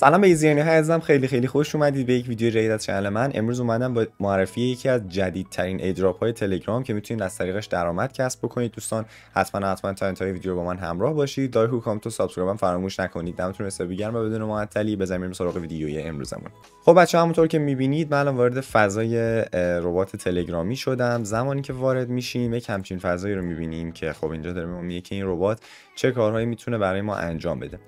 سلام به ایزیانی های عزیزم خیلی خیلی خوش اومدید به یک ویدیو جدید از کانال من امروز اومدم با معرفی یکی از جدیدترین ایدراپ های تلگرام که میتونید از طریقش درآمد کسب بکنید دوستان حتما حتما تا انتهای ویدیو با من همراه باشید لایک و تو و سابسکرایب فراموش نکنید دمتون حساب بگرم و بدون معطلی بزنیم سراغ ویدیوی امروزمون خب بچه همونطور که میبینید من الان وارد فضای ربات تلگرامی شدم زمانی که وارد میشیم یک همچین فضایی رو میبینیم که خب اینجا داره میگه که این ربات چه کارهایی میتونه برای ما انجام بده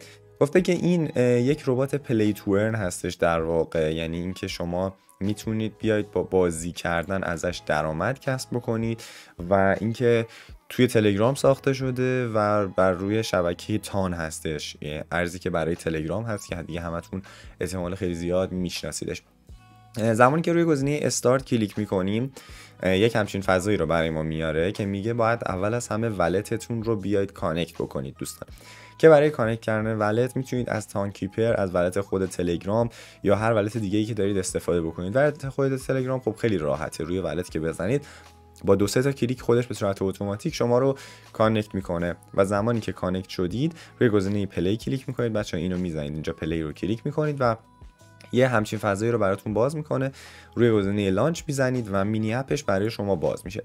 گفته که این یک ربات پلی تورن هستش در واقع یعنی اینکه شما میتونید بیاید با بازی کردن ازش درآمد کسب بکنید و اینکه توی تلگرام ساخته شده و بر روی شبکه تان هستش ارزی که برای تلگرام هست که دیگه همتون احتمال خیلی زیاد میشناسیدش زمانی که روی گزینه استارت کلیک میکنیم یک همچین فضایی رو برای ما میاره که میگه باید اول از همه ولتتون رو بیاید کانکت بکنید دوستان که برای کانکت کردن ولت میتونید از تانکیپر از ولت خود تلگرام یا هر ولت دیگه ای که دارید استفاده بکنید ولت خود تلگرام خب خیلی راحته روی ولت که بزنید با دو سه تا کلیک خودش به صورت اتوماتیک شما رو کانکت میکنه و زمانی که کانکت شدید روی گزینه پلی کلیک میکنید بچه اینو میزنید اینجا پلی رو کلیک میکنید و یه همچین فضایی رو براتون باز میکنه روی گزینه لانچ میزنید و مینی اپش برای شما باز میشه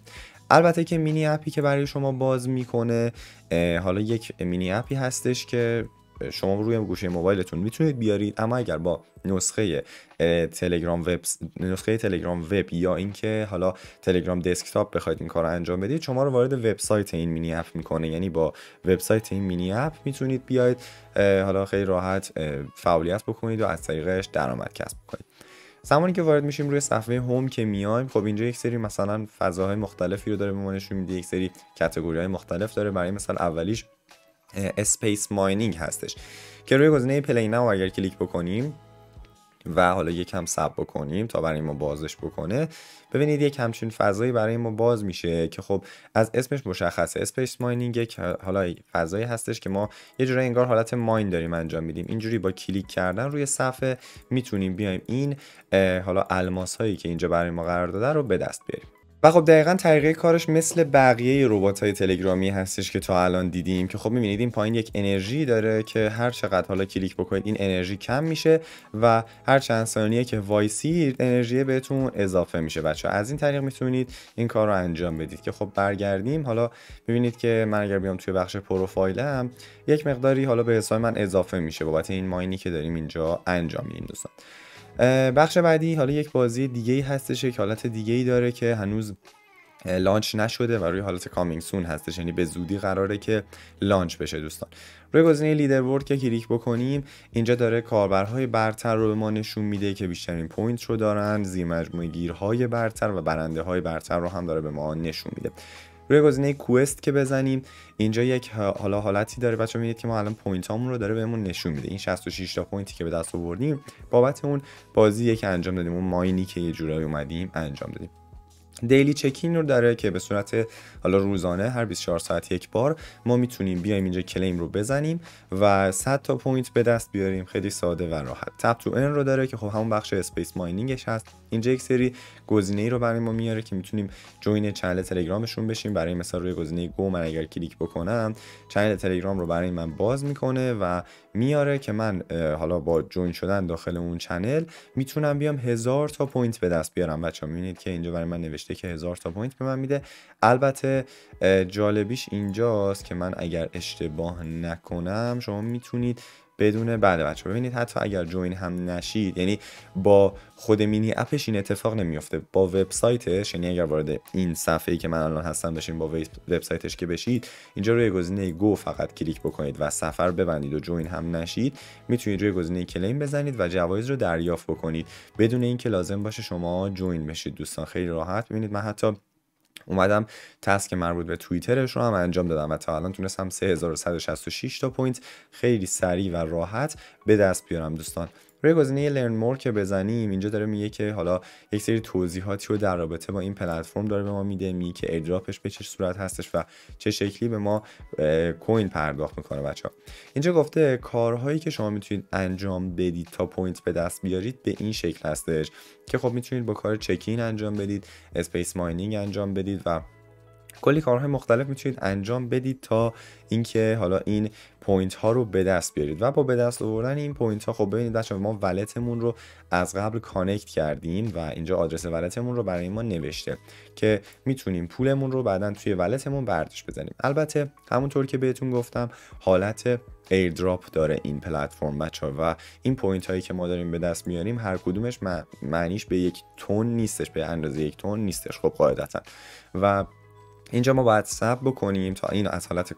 البته که مینی اپی که برای شما باز میکنه حالا یک مینی اپی هستش که شما روی گوشه موبایلتون میتونید بیارید اما اگر با نسخه تلگرام وب نسخه تلگرام وب یا اینکه حالا تلگرام دسکتاپ بخواید این کار رو انجام بدید شما رو وارد وبسایت این مینی اپ میکنه یعنی با وبسایت این مینی اپ میتونید بیاید حالا خیلی راحت فعالیت بکنید و از طریقش درآمد کسب کنید زمانی که وارد میشیم روی صفحه هوم که میایم خب اینجا یک سری مثلا فضاهای مختلفی رو داره به ما نشون میده یک سری کاتگوری مختلف داره برای مثلا اولیش اسپیس ماینینگ هستش که روی گزینه پلی ناو اگر کلیک بکنیم و حالا یکم سب بکنیم تا برای ما بازش بکنه ببینید یک همچین فضایی برای ما باز میشه که خب از اسمش مشخصه اسپیس ماینینگ یک حالا فضایی هستش که ما یه جوری انگار حالت ماین داریم انجام میدیم اینجوری با کلیک کردن روی صفحه میتونیم بیایم این حالا الماس هایی که اینجا برای ما قرار داده رو به دست بیاریم و خب دقیقا طریقه کارش مثل بقیه ربات های تلگرامی هستش که تا الان دیدیم که خب میبینید این پایین یک انرژی داره که هر چقدر حالا کلیک بکنید این انرژی کم میشه و هر چند ثانیه که وایسی انرژی بهتون اضافه میشه بچه از این طریق میتونید این کار رو انجام بدید که خب برگردیم حالا ببینید که من اگر بیام توی بخش هم یک مقداری حالا به حساب من اضافه میشه بابت این ماینی که داریم اینجا انجام میدیم دوستان بخش بعدی حالا یک بازی دیگه ای هستش که حالت دیگه ای داره که هنوز لانچ نشده و روی حالت کامینگ سون هستش یعنی به زودی قراره که لانچ بشه دوستان روی گزینه لیدربورد که کلیک بکنیم اینجا داره کاربرهای برتر رو به ما نشون میده که بیشترین پوینت رو دارن زیر مجموعه گیرهای برتر و برنده های برتر رو هم داره به ما نشون میده روی گزینه کوست که بزنیم اینجا یک حالا حالتی داره بچه میدید که ما الان پوینت هامون رو داره بهمون نشون میده این 66 تا پوینتی که به دست آوردیم بابت اون بازی که انجام دادیم اون ماینی که یه جورایی اومدیم انجام دادیم دیلی چکین رو داره که به صورت حالا روزانه هر 24 ساعت یک بار ما میتونیم بیایم اینجا کلیم رو بزنیم و 100 تا پوینت به دست بیاریم خیلی ساده و راحت تپ تو ان رو داره که خب همون بخش اسپیس ماینینگش هست اینجا یک سری گزینه ای رو برای ما میاره که میتونیم جوین چنل تلگرامشون بشیم برای مثال روی گزینه گو من اگر کلیک بکنم چنل تلگرام رو برای من باز میکنه و میاره که من حالا با جوین شدن داخل اون چنل میتونم بیام هزار تا پوینت به دست بیارم بچه‌ها میبینید که اینجا برای من نوشته که هزار تا پوینت به من میده البته جالبیش اینجاست که من اگر اشتباه نکنم شما میتونید بدون بله بچه ببینید حتی اگر جوین هم نشید یعنی با خود مینی اپش این اتفاق نمیفته با وبسایتش یعنی اگر وارد این صفحه ای که من الان هستم بشین با وبسایتش که بشید اینجا روی گزینه گو فقط کلیک بکنید و سفر ببندید و جوین هم نشید میتونید روی گزینه کلیم بزنید و جوایز رو دریافت بکنید بدون اینکه لازم باشه شما جوین بشید دوستان خیلی راحت ببینید من حتی اومدم تسک مربوط به توییترش رو هم انجام دادم و تا الان تونستم 3166 تا پوینت خیلی سریع و راحت به دست بیارم دوستان روی گزینه لرن مور که بزنیم اینجا داره میگه که حالا یک سری توضیحاتی رو در رابطه با این پلتفرم داره به ما میده میگه که ادراپش به چه صورت هستش و چه شکلی به ما کوین پرداخت میکنه بچه ها اینجا گفته کارهایی که شما میتونید انجام بدید تا پوینت به دست بیارید به این شکل هستش که خب میتونید با کار چکین انجام بدید اسپیس ماینینگ انجام بدید و کلی کارهای مختلف میتونید انجام بدید تا اینکه حالا این پوینت ها رو به دست بیارید و با به دست آوردن این پوینت ها خب ببینید بچه‌ها ما ولتمون رو از قبل کانکت کردیم و اینجا آدرس ولتمون رو برای ما نوشته که میتونیم پولمون رو بعدا توی ولتمون برداشت بزنیم البته همونطور که بهتون گفتم حالت ایردراپ داره این پلتفرم بچه و این پوینت هایی که ما داریم به دست میاریم هر کدومش معنیش به یک تون نیستش به اندازه یک تون نیستش خب قاعدتا و اینجا ما باید سب بکنیم تا این از حالت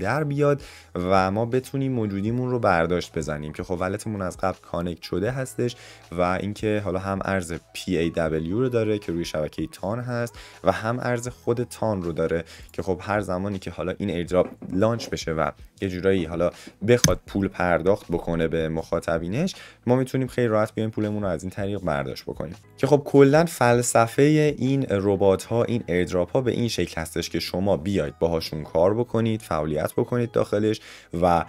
در بیاد و ما بتونیم موجودیمون رو برداشت بزنیم که خب ولتمون از قبل کانکت شده هستش و اینکه حالا هم ارز PAW رو داره که روی شبکه تان هست و هم ارز خود تان رو داره که خب هر زمانی که حالا این ایردراپ لانچ بشه و یه جورایی حالا بخواد پول پرداخت بکنه به مخاطبینش ما میتونیم خیلی راحت بیایم پولمون رو از این طریق برداشت بکنیم که خب کلا فلسفه این ربات ها این ایردراپ ها به این شکل هستش که شما بیاید باهاشون کار بکنید فعالیت بکنید داخلش و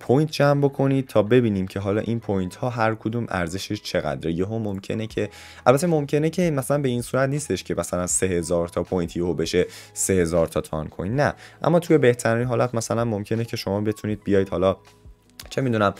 پوینت جمع بکنید تا ببینیم که حالا این پوینت ها هر کدوم ارزشش چقدره یهو ممکنه که البته ممکنه که مثلا به این صورت نیستش که مثلا 3000 تا پوینت یهو بشه 3000 تا تان کوین نه اما توی بهترین حالت مثلا ممکنه که شما بتونید بیاید حالا چه میدونم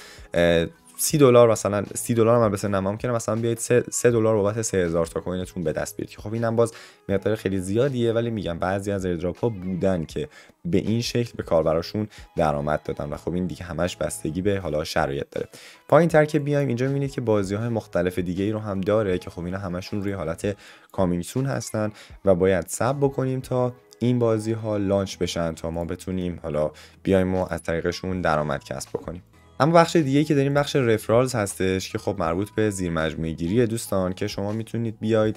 30 دلار مثلا 30 دلار هم البته مثلا بیاید 3 دلار بابت 3000 تا کوینتون به دست بیارید که خب اینم باز مقدار خیلی زیادیه ولی میگم بعضی از ایردراپ ها بودن که به این شکل به کاربراشون درآمد دادن و خب این دیگه همش بستگی به حالا شرایط داره پایین تر که بیایم اینجا میبینید که بازی های مختلف دیگه ای رو هم داره که خب اینا همشون روی حالت کامینگ هستن و باید سب بکنیم تا این بازی ها لانچ بشن تا ما بتونیم حالا بیایم و از طریقشون درآمد کسب بکنیم اما بخش دیگه که داریم بخش رفرالز هستش که خب مربوط به زیر مجموعه گیری دوستان که شما میتونید بیاید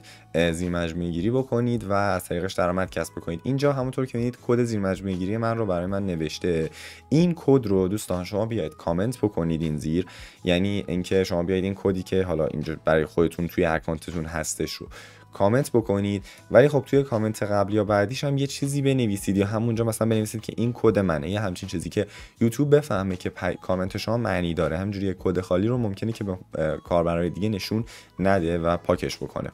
زیر گیری بکنید و از طریقش درآمد کسب بکنید اینجا همونطور که میبینید کد زیرمجموعه گیری من رو برای من نوشته این کد رو دوستان شما بیاید کامنت بکنید این زیر یعنی اینکه شما بیاید این کدی که حالا اینجا برای خودتون توی اکانتتون هستش رو کامنت بکنید ولی خب توی کامنت قبلی یا بعدیش هم یه چیزی بنویسید یا همونجا مثلا بنویسید که این کد منه یه همچین چیزی که یوتیوب بفهمه که کامنت شما معنی داره همجوری کد خالی رو ممکنه که به کاربرای دیگه نشون نده و پاکش بکنه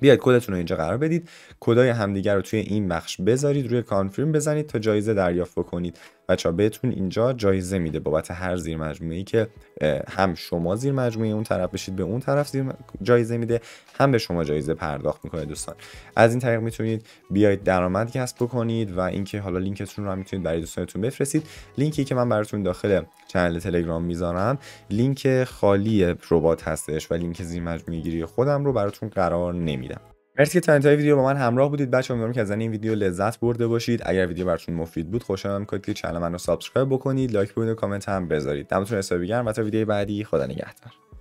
بیاید کدتون رو اینجا قرار بدید کدای همدیگر رو توی این بخش بذارید روی کانفرم بزنید تا جایزه دریافت بکنید بچه ها بهتون اینجا جایزه میده بابت هر زیر مجموعه ای که هم شما زیر مجموعه اون طرف بشید به اون طرف زیر جایزه میده هم به شما جایزه پرداخت میکنه دوستان از این طریق میتونید بیاید درآمد کسب بکنید و اینکه حالا لینکتون رو میتونید برای دوستانتون بفرستید لینکی که من براتون داخل چنل تلگرام میذارم لینک خالی ربات هستش و لینک زیر مجموعه گیری خودم رو براتون قرار نمیدم مرسی که تا انتهای ویدیو با من همراه بودید بچه‌ها امیدوارم که از این ویدیو لذت برده باشید اگر ویدیو براتون مفید بود خوشحال میکنید که چنل من رو سابسکرایب بکنید لایک بدید و کامنت هم بذارید دمتون حسابی گرم و تا ویدیو بعدی خدا نگهدار